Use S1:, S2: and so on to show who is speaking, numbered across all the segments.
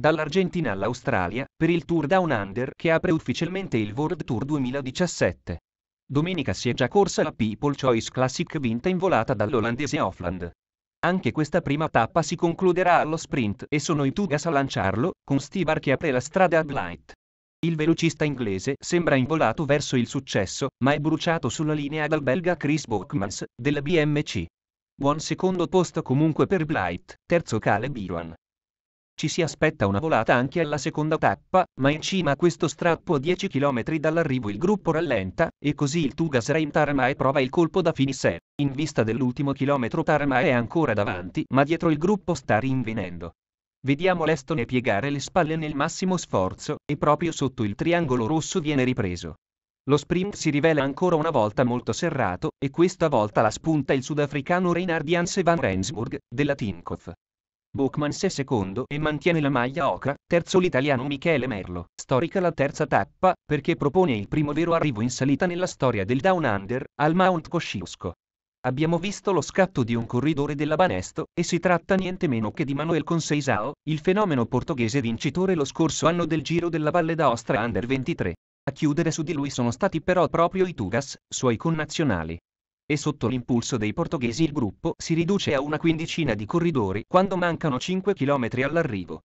S1: Dall'Argentina all'Australia, per il Tour Down Under che apre ufficialmente il World Tour 2017. Domenica si è già corsa la People Choice Classic vinta in volata dall'olandese Offland. Anche questa prima tappa si concluderà allo sprint e sono i Tugas a lanciarlo, con Stibar che apre la strada a Blight. Il velocista inglese sembra involato verso il successo, ma è bruciato sulla linea dal belga Chris Bockmans, della BMC. Buon secondo posto comunque per Blight, terzo Caleb Irwan. Ci si aspetta una volata anche alla seconda tappa, ma in cima a questo strappo a 10 km dall'arrivo il gruppo rallenta, e così il Tugas Reim Taramae prova il colpo da finisse. In vista dell'ultimo chilometro Taramae è ancora davanti, ma dietro il gruppo sta rinvenendo. Vediamo l'Estone piegare le spalle nel massimo sforzo, e proprio sotto il triangolo rosso viene ripreso. Lo sprint si rivela ancora una volta molto serrato, e questa volta la spunta il sudafricano Reinhard Jansen van Rensburg, della Tinkoff. Bookmans è secondo e mantiene la maglia ocra, terzo l'italiano Michele Merlo, storica la terza tappa, perché propone il primo vero arrivo in salita nella storia del Down Under, al Mount Kosciusko. Abbiamo visto lo scatto di un corridore della Banesto, e si tratta niente meno che di Manuel Conseisao, il fenomeno portoghese vincitore lo scorso anno del Giro della Valle d'Aosta Under 23. A chiudere su di lui sono stati però proprio i Tugas, suoi connazionali e sotto l'impulso dei portoghesi il gruppo si riduce a una quindicina di corridori quando mancano 5 km all'arrivo.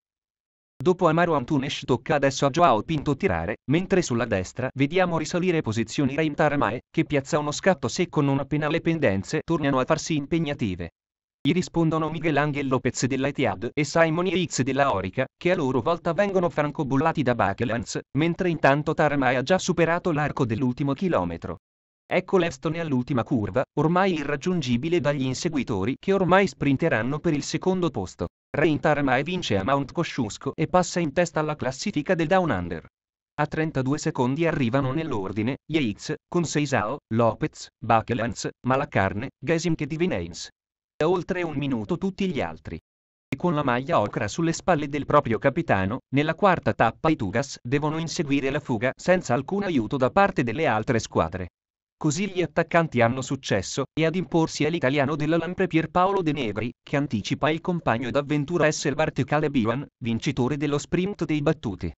S1: Dopo Amaro Antunes tocca adesso a Joao Pinto tirare, mentre sulla destra vediamo risalire posizioni Reim Taramae, che piazza uno scatto secco non appena le pendenze tornano a farsi impegnative. Gli rispondono Miguel Angel Lopez della e Simon Hicks della Orica, che a loro volta vengono francobollati da Bakelans, mentre intanto Taramae ha già superato l'arco dell'ultimo chilometro. Ecco l'Estone all'ultima curva, ormai irraggiungibile dagli inseguitori che ormai sprinteranno per il secondo posto. Reinta ormai vince a Mount Kosciusko e passa in testa alla classifica del Down Under. A 32 secondi arrivano nell'ordine Yates, Conseisao, Lopez, Bakelans, Malacarne, Gesim e Divinains. Da oltre un minuto tutti gli altri. E con la maglia ocra sulle spalle del proprio capitano, nella quarta tappa i Tugas devono inseguire la fuga senza alcun aiuto da parte delle altre squadre. Così gli attaccanti hanno successo, e ad imporsi è l'italiano della Lampre Pierpaolo De Negri, che anticipa il compagno d'avventura Essel Barticale Biwan, vincitore dello sprint dei battuti.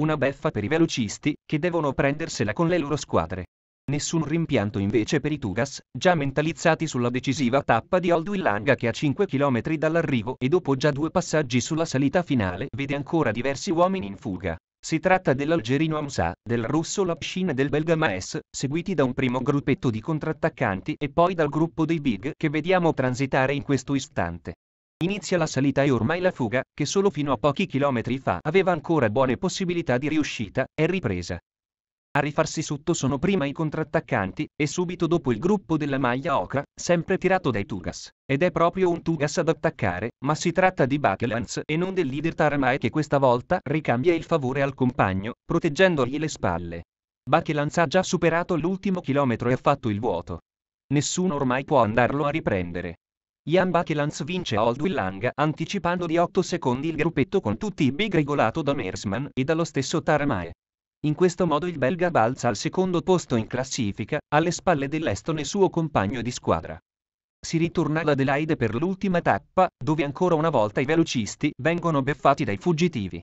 S1: Una beffa per i velocisti, che devono prendersela con le loro squadre. Nessun rimpianto invece per i Tugas, già mentalizzati sulla decisiva tappa di Olduillanga che a 5 km dall'arrivo e dopo già due passaggi sulla salita finale vede ancora diversi uomini in fuga. Si tratta dell'algerino Amsa, del russo Lapshin e del belga Maes, seguiti da un primo gruppetto di contrattaccanti e poi dal gruppo dei Big che vediamo transitare in questo istante. Inizia la salita e ormai la fuga, che solo fino a pochi chilometri fa aveva ancora buone possibilità di riuscita, è ripresa. A rifarsi sotto sono prima i contrattaccanti, e subito dopo il gruppo della maglia ocra, sempre tirato dai Tugas. Ed è proprio un Tugas ad attaccare, ma si tratta di Bakelans e non del leader Taramae che questa volta ricambia il favore al compagno, proteggendogli le spalle. Bakelans ha già superato l'ultimo chilometro e ha fatto il vuoto. Nessuno ormai può andarlo a riprendere. Jan Bakelans vince a Oldwill Lang anticipando di 8 secondi il gruppetto con tutti i big regolato da Mersman e dallo stesso Taramae. In questo modo il belga balza al secondo posto in classifica, alle spalle dell'estone suo compagno di squadra. Si ritorna ad Adelaide per l'ultima tappa, dove ancora una volta i velocisti vengono beffati dai fuggitivi.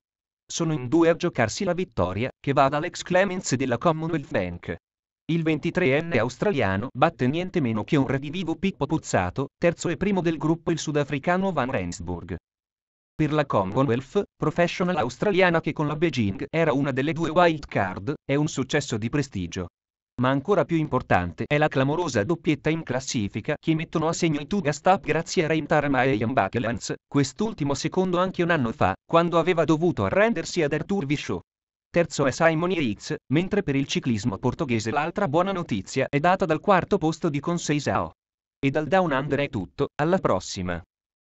S1: Sono in due a giocarsi la vittoria, che va ad Alex Clemens della Commonwealth Bank. Il 23enne australiano batte niente meno che un redivivo Pippo Puzzato, terzo e primo del gruppo il sudafricano Van Rensburg per la Commonwealth Professional australiana che con la Beijing era una delle due wild card, è un successo di prestigio. Ma ancora più importante è la clamorosa doppietta in classifica che mettono a segno i Tuga Stapp grazie a Reintarama e Ian Bucklands, quest'ultimo secondo anche un anno fa, quando aveva dovuto arrendersi ad Arthur Vichot. Terzo è Simon Yates, mentre per il ciclismo portoghese l'altra buona notizia è data dal quarto posto di Conseisao. E dal Down Under è tutto, alla prossima.